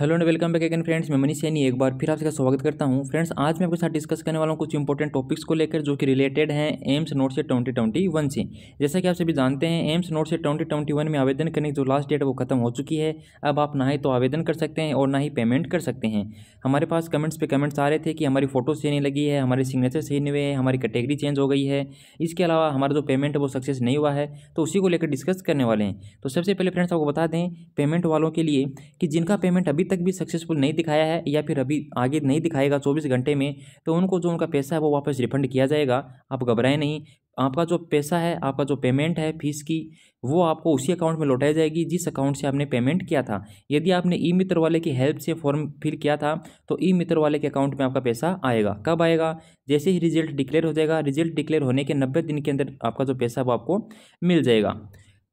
hello and welcome back again friends मैं मनीष सैनी एक बार फिर आपका स्वागत करता हूं फ्रेंड्स आज मैं आपके साथ डिस्कस करने वाला हूं कुछ इंपॉर्टेंट टॉपिक्स को लेकर जो कि रिलेटेड हैं AIIMS NORCET twenty twenty one से जैसा कि आप सभी जानते हैं AIIMS NORCET twenty twenty one में आवेदन करने की जो लास्ट डेट वो खत्म हो चुकी है अब आप ना ही तो आवेदन कर सकते हैं और ना ही पेमेंट कर सकते हैं हमारे पास कमेंट्स पर कमेंट्स आ रहे थे कि हमारी फोटो सही नहीं लगी है हमारे सिग्नेचर सही नहीं हुए हैं हमारी कैटेगरी चेंज हो गई है इसके अलावा हमारा जो पेमेंट है वो सक्सेस नहीं हुआ है तो उसी को लेकर डिस्कस करने वाले हैं तो सबसे पहले फ्रेंड्स आपको बता दें पेमेंट वालों के लिए कि जिनका पेमेंट अभी अभी तक भी सक्सेसफुल नहीं दिखाया है या फिर अभी आगे नहीं दिखाएगा चौबीस घंटे में तो उनको जो उनका पैसा है वो वापस रिफंड किया जाएगा आप घबराएं नहीं आपका जो पैसा है आपका जो पेमेंट है फीस की वो आपको उसी अकाउंट में लौटाई जाएगी जिस अकाउंट से आपने पेमेंट किया था यदि आपने ई मित्र वाले की हेल्प से फॉर्म फिल किया था तो ई मित्र वाले के अकाउंट में आपका पैसा आएगा कब आएगा जैसे ही रिजल्ट डिक्लेयर हो जाएगा रिजल्ट डिक्लेयर होने के नब्बे दिन के अंदर आपका जो पैसा वो आपको मिल जाएगा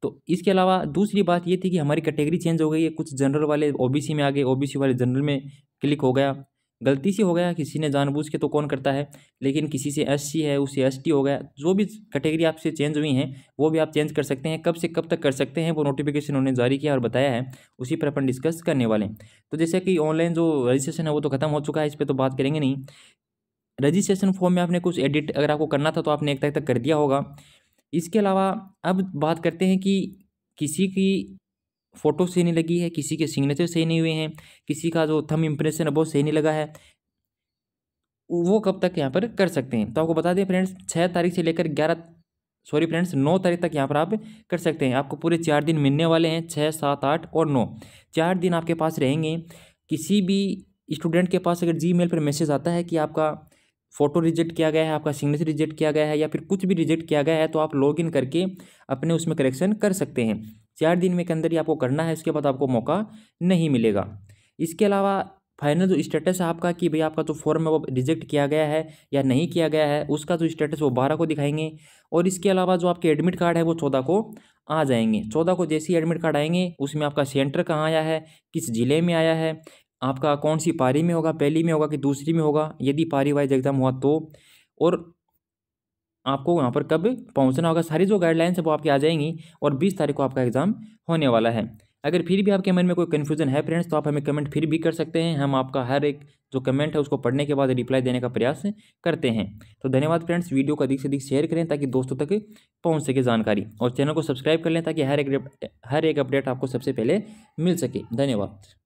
तो इसके अलावा दूसरी बात ये थी कि हमारी कैटेगरी चेंज हो गई है कुछ जनरल वाले ओबीसी में आ गए ओबीसी वाले जनरल में क्लिक हो गया गलती से हो गया किसी ने जानबूझ के तो कौन करता है लेकिन किसी से एस है उससे एस हो गया जो भी कैटेगरी आपसे चेंज हुई हैं वो भी आप चेंज कर सकते हैं कब से कब तक कर सकते हैं वो नोटिफिकेशन उन्होंने जारी किया और बताया है उसी पर अपन डिस्कस करने वाले हैं तो जैसे कि ऑनलाइन जो रजिस्ट्रेशन है वो तो खत्म हो चुका है इस पर तो बात करेंगे नहीं रजिस्ट्रेशन फॉर्म में आपने कुछ एडिट अगर आपको करना था तो आपने एक तक तक कर दिया होगा इसके अलावा अब बात करते हैं कि किसी की फ़ोटो सही नहीं लगी है किसी के सिग्नेचर सही नहीं हुए हैं किसी का जो थम इम्प्रेशन है वो सही नहीं लगा है वो कब तक यहाँ पर कर सकते हैं तो आपको बता दें फ्रेंड्स छः तारीख से लेकर ग्यारह सॉरी फ्रेंड्स नौ तारीख तक यहाँ पर आप कर सकते हैं आपको पूरे चार दिन मिलने वाले हैं छः सात आठ और नौ चार दिन आपके पास रहेंगे किसी भी स्टूडेंट के पास अगर जी मेल पर मैसेज आता है कि आपका फ़ोटो रिजेक्ट किया गया है आपका सिग्नेचर रिजेक्ट किया गया है या फिर कुछ भी रिजेक्ट किया गया है तो आप लॉग इन करके अपने उसमें करेक्शन कर सकते हैं चार दिन में के अंदर ही आपको करना है उसके बाद आपको मौका नहीं मिलेगा इसके अलावा फाइनल जो स्टेटस है आपका कि भाई आपका जो फॉर्म है वो रिजेक्ट किया गया है या नहीं किया गया है उसका जो स्टेटस वो बारह को दिखाएंगे और इसके अलावा जो आपके एडमिट कार्ड है वो चौदह को आ जाएंगे चौदह को जैसे ही एडमिट कार्ड आएंगे उसमें आपका सेंटर कहाँ आया है किस ज़िले में आया है आपका कौन सी पारी में होगा पहली में होगा कि दूसरी में होगा यदि पारी वाइज एग्ज़ाम हुआ तो और आपको वहाँ पर कब पहुँचना होगा सारी जो गाइडलाइंस है वो आपकी आ जाएंगी और बीस तारीख को आपका एग्ज़ाम होने वाला है अगर फिर भी आपके मन में कोई कन्फ्यूजन है फ्रेंड्स तो आप हमें कमेंट फिर भी कर सकते हैं हम आपका हर एक जो कमेंट है उसको पढ़ने के बाद रिप्लाई देने का प्रयास करते हैं तो धन्यवाद फ्रेंड्स वीडियो को अधिक से अधिक शेयर करें ताकि दोस्तों तक पहुंच सके जानकारी और चैनल को सब्सक्राइब कर लें ताकि हर एक हर एक अपडेट आपको सबसे पहले मिल सके धन्यवाद